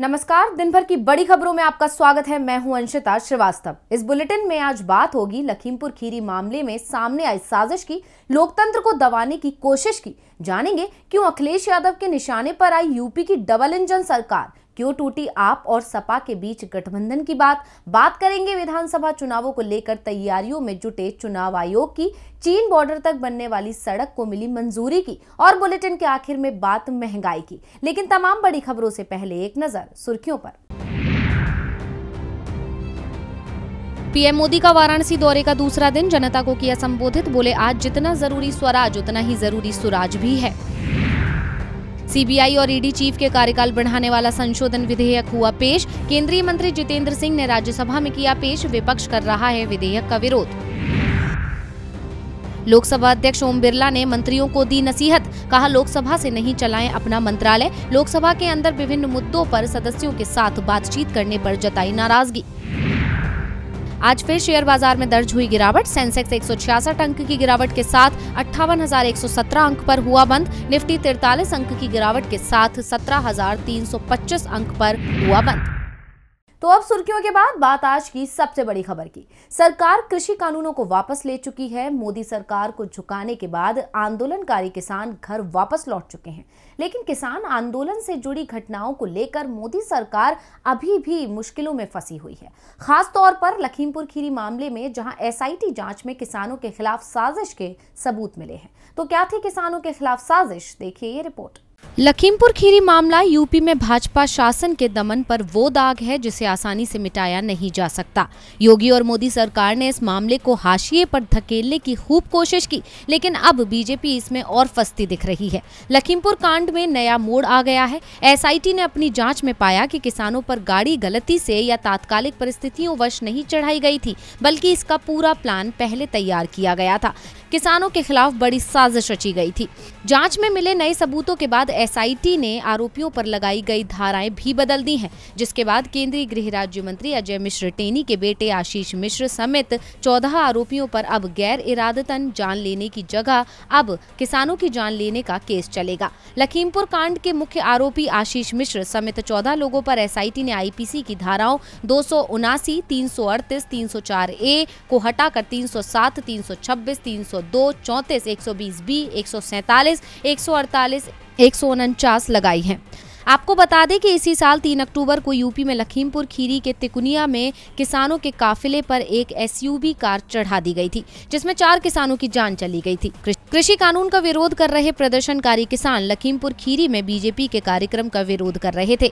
नमस्कार दिन भर की बड़ी खबरों में आपका स्वागत है मैं हूं अंशिता श्रीवास्तव इस बुलेटिन में आज बात होगी लखीमपुर खीरी मामले में सामने आई साजिश की लोकतंत्र को दबाने की कोशिश की जानेंगे क्यों अखिलेश यादव के निशाने पर आई यूपी की डबल इंजन सरकार क्यों टूटी आप और सपा के बीच गठबंधन की बात बात करेंगे विधानसभा चुनावों को लेकर तैयारियों में जुटे चुनाव आयोग की चीन बॉर्डर तक बनने वाली सड़क को मिली मंजूरी की और बुलेटिन के आखिर में बात महंगाई की लेकिन तमाम बड़ी खबरों से पहले एक नजर सुर्खियों पर पीएम मोदी का वाराणसी दौरे का दूसरा दिन जनता को किया संबोधित बोले आज जितना जरूरी स्वराज उतना ही जरूरी सुराज भी है सीबीआई और ईडी चीफ के कार्यकाल बढ़ाने वाला संशोधन विधेयक हुआ पेश केंद्रीय मंत्री जितेंद्र सिंह ने राज्यसभा में किया पेश विपक्ष कर रहा है विधेयक का विरोध लोकसभा अध्यक्ष ओम बिरला ने मंत्रियों को दी नसीहत कहा लोकसभा से नहीं चलाएं अपना मंत्रालय लोकसभा के अंदर विभिन्न मुद्दों पर सदस्यों के साथ बातचीत करने पर जताई नाराजगी आज फिर शेयर बाजार में दर्ज हुई गिरावट सेंसेक्स एक अंक की गिरावट के साथ अट्ठावन अंक पर हुआ बंद निफ्टी तिरतालीस अंक की गिरावट के साथ सत्रह अंक पर हुआ बंद तो अब सुर्खियों के बाद बात आज की सबसे बड़ी खबर की सरकार कृषि कानूनों को वापस ले चुकी है मोदी सरकार को झुकाने के बाद आंदोलनकारी किसान घर वापस लौट चुके हैं लेकिन किसान आंदोलन से जुड़ी घटनाओं को लेकर मोदी सरकार अभी भी मुश्किलों में फंसी हुई है खासतौर पर लखीमपुर खीरी मामले में जहां एसआईटी जांच में किसानों के खिलाफ साजिश के सबूत मिले हैं तो क्या थी किसानों के खिलाफ साजिश देखिए ये रिपोर्ट लखीमपुर खीरी मामला यूपी में भाजपा शासन के दमन पर वो दाग है जिसे आसानी से मिटाया नहीं जा सकता योगी और मोदी सरकार ने इस मामले को हाशिए पर धकेलने की खूब कोशिश की लेकिन अब बीजेपी इसमें और फस्ती दिख रही है लखीमपुर कांड में नया मोड़ आ गया है एसआईटी ने अपनी जांच में पाया कि किसानों पर गाड़ी गलती से या तात्कालिक परिस्थितियों वश नहीं चढ़ाई गई थी बल्कि इसका पूरा प्लान पहले तैयार किया गया था किसानों के खिलाफ बड़ी साजिश रची गई थी जांच में मिले नए सबूतों के बाद एसआईटी ने आरोपियों पर लगाई गई धाराएं भी बदल दी हैं जिसके बाद केंद्रीय गृह राज्य मंत्री अजय मिश्र टेनी के बेटे आशीष मिश्र समेत चौदह आरोपियों पर अब गैर इरादतन जान लेने की जगह अब किसानों की जान लेने का केस चलेगा लखीमपुर कांड के मुख्य आरोपी आशीष मिश्र समेत चौदह लोगों पर एस ने आई की धाराओं दो सौ उनासी तीन सौ अड़तीस तीन सौ चार ए को हटाकर तीन सौ सात तीन सौ छब्बीस तीन सौ 102, बी एक सौ सैंतालीस एक सौ अड़तालीस एक सौ उनचास लगाई है आपको बता दें कि इसी साल 3 अक्टूबर को यूपी में लखीमपुर खीरी के तिकुनिया में किसानों के काफिले पर एक एसयूवी कार चढ़ा दी गई थी जिसमें चार किसानों की जान चली गई थी कृषि कानून का विरोध कर रहे प्रदर्शनकारी किसान लखीमपुर खीरी में बीजेपी के कार्यक्रम का विरोध कर रहे थे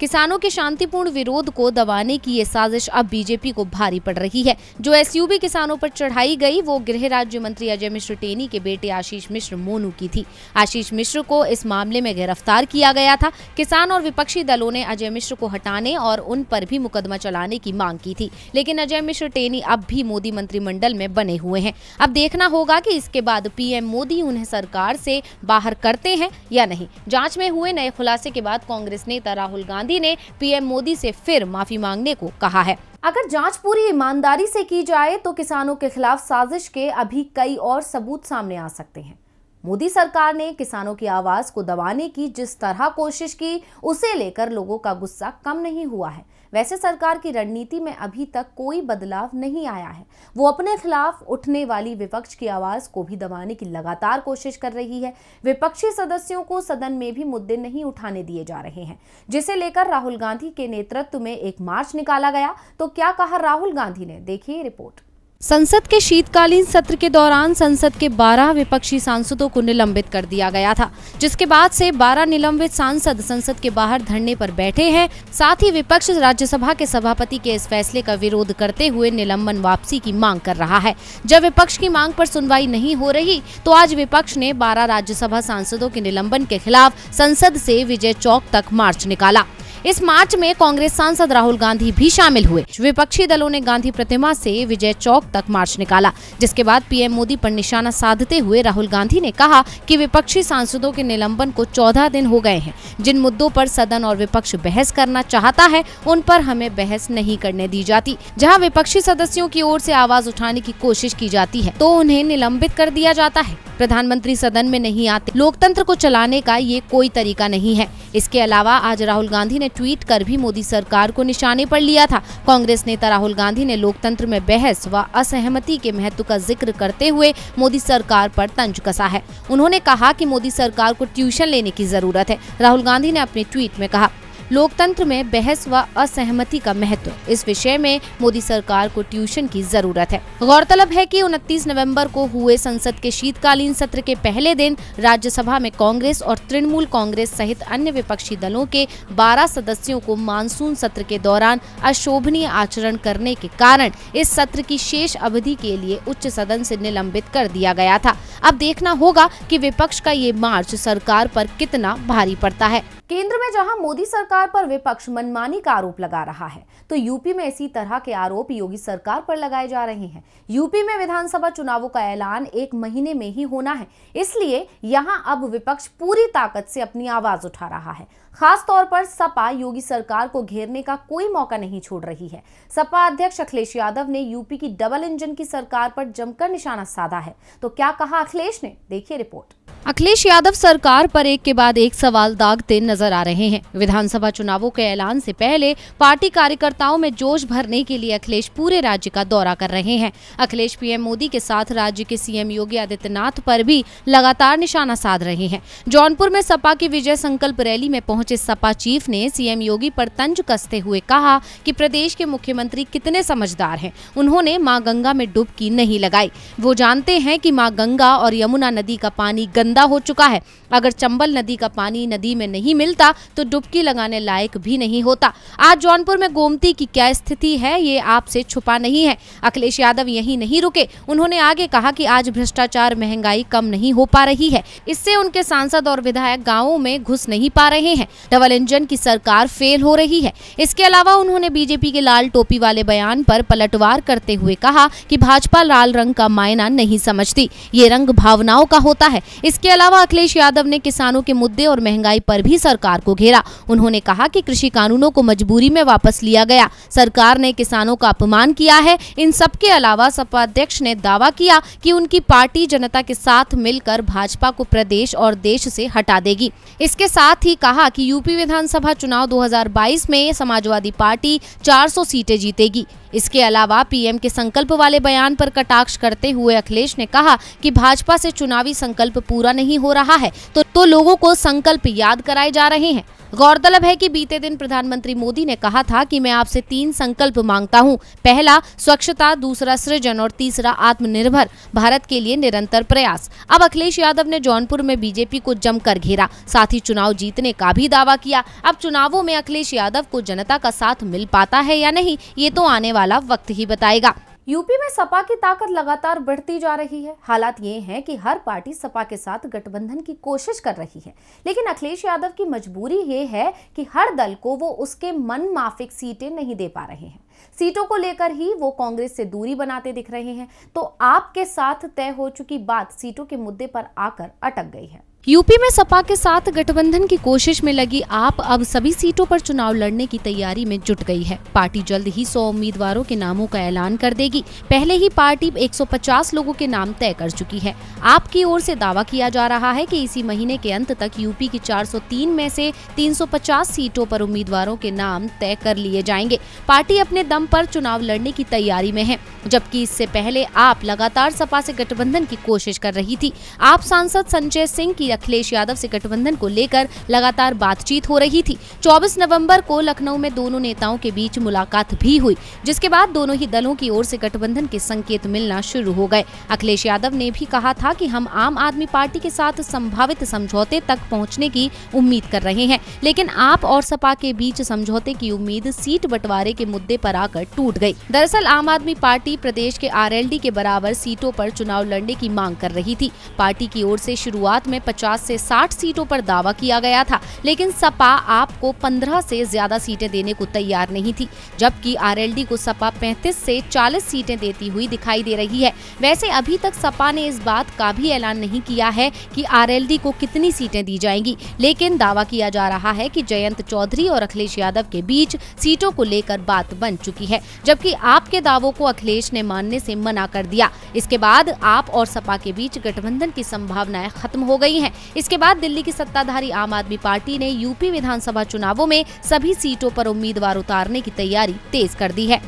किसानों के शांतिपूर्ण विरोध को दबाने की ये साजिश अब बीजेपी को भारी पड़ रही है जो एसयूबी किसानों पर चढ़ाई गई वो गृह राज्य मंत्री अजय मिश्र टेनी के बेटे आशीष मिश्र मोनू की थी आशीष मिश्र को इस मामले में गिरफ्तार किया गया था किसान और विपक्षी दलों ने अजय मिश्र को हटाने और उन पर भी मुकदमा चलाने की मांग की थी लेकिन अजय मिश्र टेनी अब भी मोदी मंत्रिमंडल में बने हुए हैं अब देखना होगा की इसके बाद पीएम मोदी उन्हें सरकार से बाहर करते हैं या नहीं जाँच में हुए नए खुलासे के बाद कांग्रेस नेता राहुल गांधी गांधी ने पीएम मोदी से फिर माफी मांगने को कहा है अगर जांच पूरी ईमानदारी से की जाए तो किसानों के खिलाफ साजिश के अभी कई और सबूत सामने आ सकते हैं मोदी सरकार ने किसानों की आवाज को दबाने की जिस तरह कोशिश की उसे लेकर लोगों का गुस्सा कम नहीं हुआ है वैसे सरकार की रणनीति में अभी तक कोई बदलाव नहीं आया है वो अपने खिलाफ उठने वाली विपक्ष की आवाज को भी दबाने की लगातार कोशिश कर रही है विपक्षी सदस्यों को सदन में भी मुद्दे नहीं उठाने दिए जा रहे हैं जिसे लेकर राहुल गांधी के नेतृत्व में एक मार्च निकाला गया तो क्या कहा राहुल गांधी ने देखिए रिपोर्ट संसद के शीतकालीन सत्र के दौरान संसद के 12 विपक्षी सांसदों को निलंबित कर दिया गया था जिसके बाद से 12 निलंबित सांसद संसद के बाहर धरने पर बैठे हैं साथ ही विपक्ष राज्यसभा के सभापति के इस फैसले का विरोध करते हुए निलंबन वापसी की मांग कर रहा है जब विपक्ष की मांग पर सुनवाई नहीं हो रही तो आज विपक्ष ने बारह राज्यसभा सांसदों के निलंबन के खिलाफ संसद ऐसी विजय चौक तक मार्च निकाला इस मार्च में कांग्रेस सांसद राहुल गांधी भी शामिल हुए विपक्षी दलों ने गांधी प्रतिमा से विजय चौक तक मार्च निकाला जिसके बाद पीएम मोदी पर निशाना साधते हुए राहुल गांधी ने कहा कि विपक्षी सांसदों के निलंबन को चौदह दिन हो गए हैं जिन मुद्दों पर सदन और विपक्ष बहस करना चाहता है उन पर हमें बहस नहीं करने दी जाती जहाँ विपक्षी सदस्यों की ओर ऐसी आवाज उठाने की कोशिश की जाती है तो उन्हें निलंबित कर दिया जाता है प्रधानमंत्री सदन में नहीं आते लोकतंत्र को चलाने का ये कोई तरीका नहीं है इसके अलावा आज राहुल गांधी ने ट्वीट कर भी मोदी सरकार को निशाने पर लिया था कांग्रेस नेता राहुल गांधी ने लोकतंत्र में बहस व असहमति के महत्व का जिक्र करते हुए मोदी सरकार पर तंज कसा है उन्होंने कहा कि मोदी सरकार को ट्यूशन लेने की जरूरत है राहुल गांधी ने अपने ट्वीट में कहा लोकतंत्र में बहस व असहमति का महत्व इस विषय में मोदी सरकार को ट्यूशन की जरूरत है गौरतलब है कि 29 नवंबर को हुए संसद के शीतकालीन सत्र के पहले दिन राज्यसभा में कांग्रेस और तृणमूल कांग्रेस सहित अन्य विपक्षी दलों के 12 सदस्यों को मानसून सत्र के दौरान अशोभनीय आचरण करने के कारण इस सत्र की शेष अवधि के लिए उच्च सदन ऐसी निलंबित कर दिया गया था अब देखना होगा की विपक्ष का ये मार्च सरकार आरोप कितना भारी पड़ता है केंद्र में जहां मोदी सरकार पर विपक्ष मनमानी का आरोप लगा रहा है तो यूपी में इसी तरह के आरोप योगी सरकार पर लगाए जा रहे हैं यूपी में विधानसभा चुनावों का ऐलान एक महीने में ही होना है इसलिए यहां अब विपक्ष पूरी ताकत से अपनी आवाज उठा रहा है खास तौर पर सपा योगी सरकार को घेरने का कोई मौका नहीं छोड़ रही है सपा अध्यक्ष अखिलेश यादव ने यूपी की डबल इंजन की सरकार पर जमकर निशाना साधा है तो क्या कहा अखिलेश ने देखिए रिपोर्ट अखिलेश यादव सरकार पर एक के बाद एक सवाल दागते नजर आ रहे हैं विधानसभा चुनावों के ऐलान से पहले पार्टी कार्यकर्ताओं में जोश भरने के लिए अखिलेश पूरे राज्य का दौरा कर रहे हैं अखिलेश पीएम मोदी के साथ राज्य के सीएम योगी आदित्यनाथ पर भी लगातार निशाना साध रहे हैं जौनपुर में सपा की विजय संकल्प रैली में पहुंच पहुंचे सपा चीफ ने सीएम योगी पर तंज कसते हुए कहा कि प्रदेश के मुख्यमंत्री कितने समझदार हैं उन्होंने मां गंगा में डुबकी नहीं लगाई वो जानते हैं कि मां गंगा और यमुना नदी का पानी गंदा हो चुका है अगर चंबल नदी का पानी नदी में नहीं मिलता तो डुबकी लगाने लायक भी नहीं होता आज जौनपुर में गोमती की क्या स्थिति है ये आपसे छुपा नहीं है अखिलेश यादव यही नहीं रुके उन्होंने आगे कहा कि आज भ्रष्टाचार महंगाई कम नहीं हो पा रही है इससे उनके सांसद और विधायक गाँवों में घुस नहीं पा रहे हैं डबल इंजन की सरकार फेल हो रही है इसके अलावा उन्होंने बीजेपी के लाल टोपी वाले बयान पर पलटवार करते हुए कहा कि भाजपा लाल रंग का मायना नहीं समझती ये रंग भावनाओं का होता है इसके अलावा अखिलेश यादव ने किसानों के मुद्दे और महंगाई पर भी सरकार को घेरा उन्होंने कहा की कृषि कानूनों को मजबूरी में वापस लिया गया सरकार ने किसानों का अपमान किया है इन सबके अलावा सपा अध्यक्ष ने दावा किया कि उनकी पार्टी जनता के साथ मिलकर भाजपा को प्रदेश और देश से हटा देगी इसके साथ ही कहा कि यूपी विधानसभा चुनाव 2022 में समाजवादी पार्टी 400 सीटें जीतेगी इसके अलावा पीएम के संकल्प वाले बयान पर कटाक्ष करते हुए अखिलेश ने कहा कि भाजपा से चुनावी संकल्प पूरा नहीं हो रहा है तो, तो लोगों को संकल्प याद कराए जा रहे हैं गौरतलब है कि बीते दिन प्रधानमंत्री मोदी ने कहा था कि मैं आपसे तीन संकल्प मांगता हूं पहला स्वच्छता दूसरा सृजन और तीसरा आत्मनिर्भर भारत के लिए निरंतर प्रयास अब अखिलेश यादव ने जौनपुर में बीजेपी को जमकर घेरा साथ ही चुनाव जीतने का भी दावा किया अब चुनावों में अखिलेश यादव को जनता का साथ मिल पाता है या नहीं ये तो आने वाला वक्त ही बताएगा यूपी में सपा की ताकत लगातार बढ़ती जा रही है हालात ये हैं कि हर पार्टी सपा के साथ गठबंधन की कोशिश कर रही है लेकिन अखिलेश यादव की मजबूरी ये है कि हर दल को वो उसके मन माफिक सीटें नहीं दे पा रहे हैं सीटों को लेकर ही वो कांग्रेस से दूरी बनाते दिख रहे हैं तो आपके साथ तय हो चुकी बात सीटों के मुद्दे पर आकर अटक गई है यूपी में सपा के साथ गठबंधन की कोशिश में लगी आप अब सभी सीटों पर चुनाव लड़ने की तैयारी में जुट गई है पार्टी जल्द ही 100 उम्मीदवारों के नामों का ऐलान कर देगी पहले ही पार्टी 150 लोगों के नाम तय कर चुकी है आपकी ओर से दावा किया जा रहा है कि इसी महीने के अंत तक यूपी की 403 में से 350 सीटों पर उम्मीदवारों के नाम तय कर लिए जाएंगे पार्टी अपने दम पर चुनाव लड़ने की तैयारी में है जबकि इससे पहले आप लगातार सपा से गठबंधन की कोशिश कर रही थी आप सांसद संजय सिंह की मुख्यमंत्री अखिलेश यादव से गठबंधन को लेकर लगातार बातचीत हो रही थी 24 नवंबर को लखनऊ में दोनों नेताओं के बीच मुलाकात भी हुई जिसके बाद दोनों ही दलों की ओर से गठबंधन के संकेत मिलना शुरू हो गए अखिलेश यादव ने भी कहा था की हम आम आदमी पार्टी के साथ संभावित समझौते तक पहुँचने की उम्मीद कर रहे हैं लेकिन आप और सपा के बीच समझौते की उम्मीद सीट बंटवारे के मुद्दे पर आकर टूट गई दरअसल आम आदमी पार्टी प्रदेश के आरएलडी के बराबर सीटों पर चुनाव लड़ने की मांग कर रही थी पार्टी की ओर से शुरुआत में 50 से 60 सीटों पर दावा किया गया था लेकिन सपा आपको 15 से ज्यादा सीटें देने को तैयार नहीं थी जबकि आरएलडी को सपा 35 से 40 सीटें देती हुई दिखाई दे रही है वैसे अभी तक सपा ने इस बात का भी ऐलान नहीं किया है कि आरएलडी को कितनी सीटें दी जाएंगी लेकिन दावा किया जा रहा है कि जयंत चौधरी और अखिलेश यादव के बीच सीटों को लेकर बात बन चुकी है जबकि आपके दावों को अखिलेश ने मानने से मना कर दिया इसके बाद आप और सपा के बीच गठबंधन की संभावनाएं खत्म हो गई हैं हैं इसके बाद दिल्ली की सत्ताधारी आम आदमी पार्टी ने यूपी विधानसभा चुनावों में सभी सीटों पर उम्मीदवार उतारने की तैयारी तेज कर दी है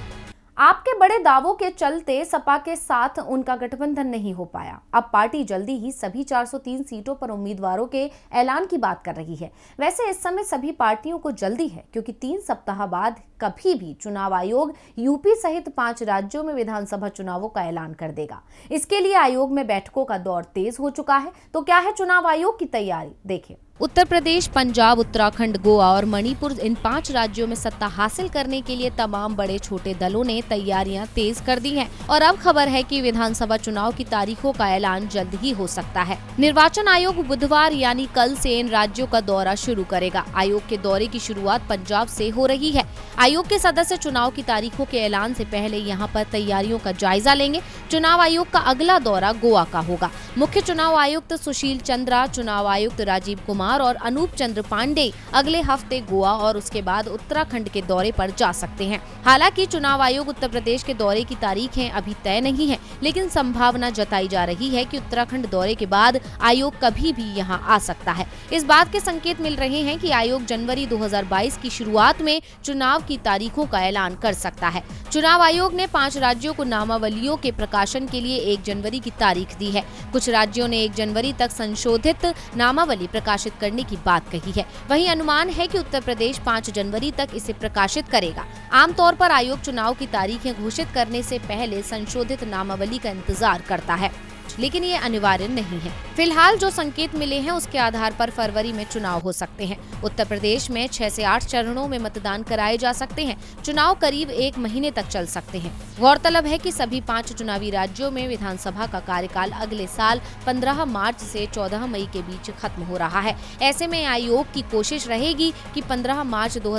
आपके बड़े दावों के चलते सपा के साथ उनका गठबंधन नहीं हो पाया अब पार्टी जल्दी ही सभी 403 सीटों पर उम्मीदवारों के ऐलान की बात कर रही है वैसे इस समय सभी पार्टियों को जल्दी है क्योंकि तीन सप्ताह बाद कभी भी चुनाव आयोग यूपी सहित पांच राज्यों में विधानसभा चुनावों का ऐलान कर देगा इसके लिए आयोग में बैठकों का दौर तेज हो चुका है तो क्या है चुनाव आयोग की तैयारी देखे उत्तर प्रदेश पंजाब उत्तराखंड गोवा और मणिपुर इन पांच राज्यों में सत्ता हासिल करने के लिए तमाम बड़े छोटे दलों ने तैयारियां तेज कर दी हैं और अब खबर है कि विधानसभा चुनाव की तारीखों का ऐलान जल्द ही हो सकता है निर्वाचन आयोग बुधवार यानी कल से इन राज्यों का दौरा शुरू करेगा आयोग के दौरे की शुरुआत पंजाब ऐसी हो रही है आयोग के सदस्य चुनाव की तारीखों के ऐलान से पहले यहां पर तैयारियों का जायजा लेंगे चुनाव आयोग का अगला दौरा गोवा का होगा मुख्य चुनाव आयुक्त सुशील चंद्रा चुनाव आयुक्त राजीव कुमार और अनूप चंद्र पांडे अगले हफ्ते गोवा और उसके बाद उत्तराखंड के दौरे पर जा सकते हैं हालांकि चुनाव आयोग उत्तर प्रदेश के दौरे की तारीखें अभी तय नहीं है लेकिन संभावना जताई जा रही है की उत्तराखण्ड दौरे के बाद आयोग कभी भी यहाँ आ सकता है इस बात के संकेत मिल रहे हैं की आयोग जनवरी 2022 की शुरुआत में चुनाव की तारीखों का ऐलान कर सकता है चुनाव आयोग ने पांच राज्यों को नामावलियों के प्रकाशन के लिए एक जनवरी की तारीख दी है कुछ राज्यों ने एक जनवरी तक संशोधित नामावली प्रकाशित करने की बात कही है वही अनुमान है की उत्तर प्रदेश पाँच जनवरी तक इसे प्रकाशित करेगा आमतौर पर आयोग चुनाव की तारीखें घोषित करने से पहले संशोधित नामावली का इंतजार करता है लेकिन ये अनिवार्य नहीं है फिलहाल जो संकेत मिले हैं उसके आधार पर फरवरी में चुनाव हो सकते हैं उत्तर प्रदेश में छह से आठ चरणों में मतदान कराए जा सकते हैं चुनाव करीब एक महीने तक चल सकते हैं गौरतलब है की सभी पाँच चुनावी राज्यों में विधानसभा का कार्यकाल अगले साल पंद्रह मार्च ऐसी चौदह मई के बीच खत्म हो रहा है ऐसे में आयोग की कोशिश रहेगी की पंद्रह मार्च दो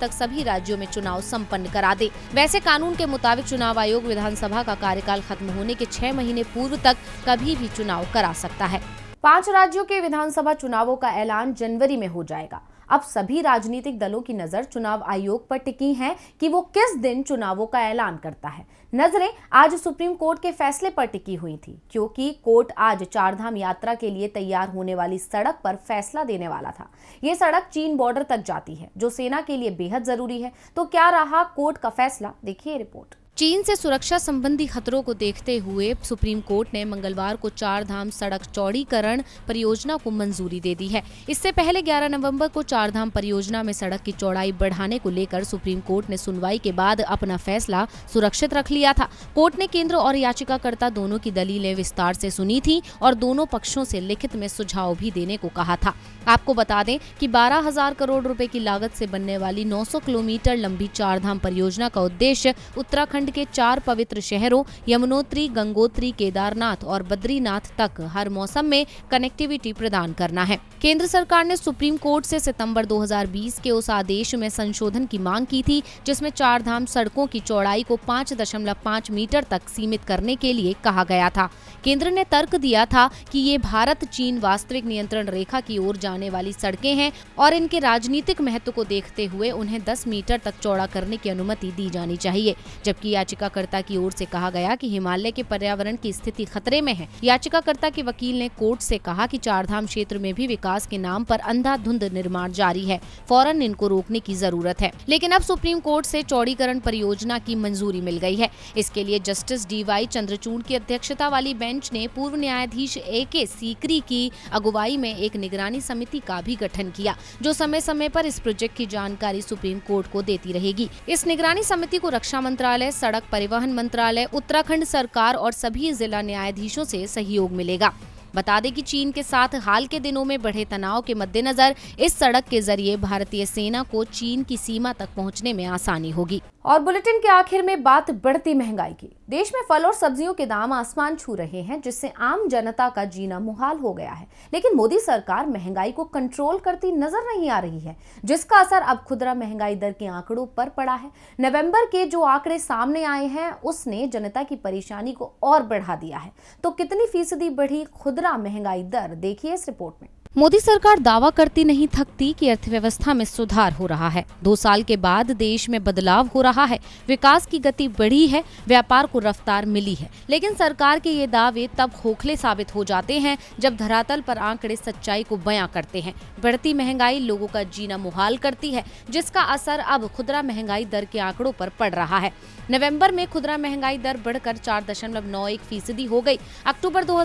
तक सभी राज्यों में चुनाव सम्पन्न करा दे वैसे कानून के मुताबिक चुनाव आयोग विधानसभा का कार्यकाल खत्म होने के छह महीने पूर्व तक कभी भी चुनाव करा सकता है पांच राज्यों के विधानसभा चुनावों का ऐलान जनवरी में हो जाएगा अब सभी राजनीतिक दलों की नजर चुनाव आयोग पर टिकी है कि वो किस दिन चुनावों का ऐलान करता है नजरें आज सुप्रीम कोर्ट के फैसले पर टिकी हुई थी क्योंकि कोर्ट आज चारधाम यात्रा के लिए तैयार होने वाली सड़क पर फैसला देने वाला था ये सड़क चीन बॉर्डर तक जाती है जो सेना के लिए बेहद जरूरी है तो क्या रहा कोर्ट का फैसला देखिए रिपोर्ट चीन से सुरक्षा संबंधी खतरों को देखते हुए सुप्रीम कोर्ट ने मंगलवार को चार धाम सड़क चौड़ीकरण परियोजना को मंजूरी दे दी है इससे पहले 11 नवंबर को चार धाम परियोजना में सड़क की चौड़ाई बढ़ाने को लेकर सुप्रीम कोर्ट ने सुनवाई के बाद अपना फैसला सुरक्षित रख लिया था कोर्ट ने केंद्र और याचिकाकर्ता दोनों की दलीलें विस्तार से सुनी थी और दोनों पक्षों से लिखित में सुझाव भी देने को कहा था आपको बता दें कि बारह हजार करोड़ रुपए की लागत से बनने वाली 900 किलोमीटर लंबी चार धाम परियोजना का उद्देश्य उत्तराखंड उत्तराखंड के चार पवित्र शहरों यमुनोत्री गंगोत्री केदारनाथ और बद्रीनाथ तक हर मौसम में कनेक्टिविटी प्रदान करना है केंद्र सरकार ने सुप्रीम कोर्ट से सितंबर 2020 के उस आदेश में संशोधन की मांग की थी जिसमें चार धाम सड़कों की चौड़ाई को 5.5 मीटर तक सीमित करने के लिए कहा गया था केंद्र ने तर्क दिया था कि ये भारत चीन वास्तविक नियंत्रण रेखा की ओर जाने वाली सड़कें हैं और इनके राजनीतिक महत्व को देखते हुए उन्हें 10 मीटर तक चौड़ा करने की अनुमति दी जानी चाहिए जबकि याचिकाकर्ता की ओर से कहा गया कि हिमालय के पर्यावरण की स्थिति खतरे में है याचिकाकर्ता के वकील ने कोर्ट से कहा कि चारधाम क्षेत्र में भी विकास के नाम पर अंधाधुंध निर्माण जारी है फौरन इनको रोकने की जरूरत है लेकिन अब सुप्रीम कोर्ट ऐसी चौड़ीकरण परियोजना की मंजूरी मिल गयी है इसके लिए जस्टिस डी वाई चंद्रचूड़ की अध्यक्षता वाली बेंच ने पूर्व न्यायाधीश ए के सीकरी की अगुवाई में एक निगरानी समिति का भी गठन किया जो समय समय पर इस प्रोजेक्ट की जानकारी सुप्रीम कोर्ट को देती रहेगी इस निगरानी समिति को रक्षा मंत्रालय सड़क परिवहन मंत्रालय उत्तराखंड सरकार और सभी जिला न्यायाधीशों से सहयोग मिलेगा बता दें कि चीन के साथ हाल के दिनों में बढ़े तनाव के मद्देनजर इस सड़क के जरिए भारतीय सेना को चीन की सीमा तक पहुंचने में आसानी होगी और बुलेटिन के आखिर में बात बढ़ती महंगाई की देश में फल और सब्जियों के दाम आसमान छू रहे हैं जिससे आम जनता का जीना मुहाल हो गया है लेकिन मोदी सरकार महंगाई को कंट्रोल करती नजर नहीं आ रही है जिसका असर अब खुदरा महंगाई दर के आंकड़ों पर पड़ा है नवंबर के जो आंकड़े सामने आए हैं उसने जनता की परेशानी को और बढ़ा दिया है तो कितनी फीसदी बढ़ी खुदरा तीसरा महंगाई दर देखिए इस रिपोर्ट में मोदी सरकार दावा करती नहीं थकती कि अर्थव्यवस्था में सुधार हो रहा है दो साल के बाद देश में बदलाव हो रहा है विकास की गति बढ़ी है व्यापार को रफ्तार मिली है लेकिन सरकार के ये दावे तब खोखले साबित हो जाते हैं जब धरातल पर आंकड़े सच्चाई को बयां करते हैं बढ़ती महंगाई लोगों का जीना मुहाल करती है जिसका असर अब खुदरा महंगाई दर के आंकड़ों पर पड़ रहा है नवम्बर में खुदरा महंगाई दर बढ़कर चार दशमलव नौ एक फीसदी हो गयी अक्टूबर दो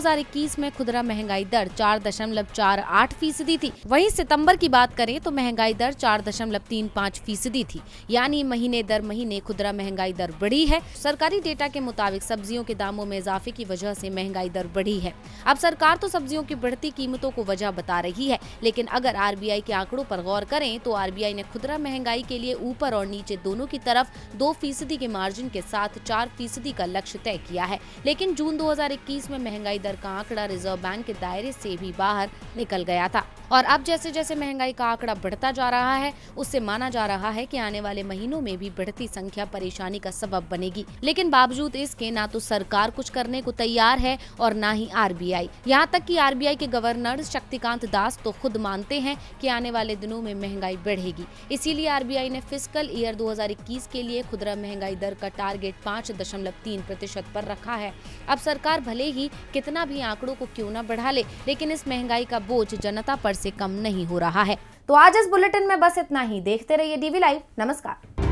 में खुदरा महंगाई दर चार दशमलव चार आठ फीसदी थी वहीं सितंबर की बात करें तो महंगाई दर चार दशमलव तीन पाँच फीसदी थी यानी महीने दर महीने खुदरा महंगाई दर बढ़ी है सरकारी डेटा के मुताबिक सब्जियों के दामों में इजाफे की वजह से महंगाई दर बढ़ी है अब सरकार तो सब्जियों की बढ़ती कीमतों को वजह बता रही है लेकिन अगर आर के आंकड़ों आरोप गौर करें तो आर ने खुदरा महंगाई के लिए ऊपर और नीचे दोनों की तरफ दो फीसदी के मार्जिन के साथ चार फीसदी का लक्ष्य तय किया है लेकिन जून 2021 में महंगाई दर का आंकड़ा रिजर्व बैंक के दायरे से भी बाहर निकल निकल गया था और अब जैसे जैसे महंगाई का आंकड़ा बढ़ता जा रहा है उससे माना जा रहा है कि आने वाले महीनों में भी बढ़ती संख्या परेशानी का सबब बनेगी लेकिन बावजूद इसके ना तो सरकार कुछ करने को तैयार है और ना ही आरबीआई यहाँ तक कि आरबीआई के गवर्नर शक्तिकांत दास तो खुद मानते हैं कि आने वाले दिनों में महंगाई बढ़ेगी इसीलिए आर ने फिजिकल ईयर दो के लिए खुदरा महंगाई दर का टारगेट पाँच दशमलव तीन प्रतिशत रखा है अब सरकार भले ही कितना भी आंकड़ों को क्यों न बढ़ा ले, लेकिन इस महंगाई का बोझ जनता पर से कम नहीं हो रहा है तो आज इस बुलेटिन में बस इतना ही देखते रहिए डीवी लाइव नमस्कार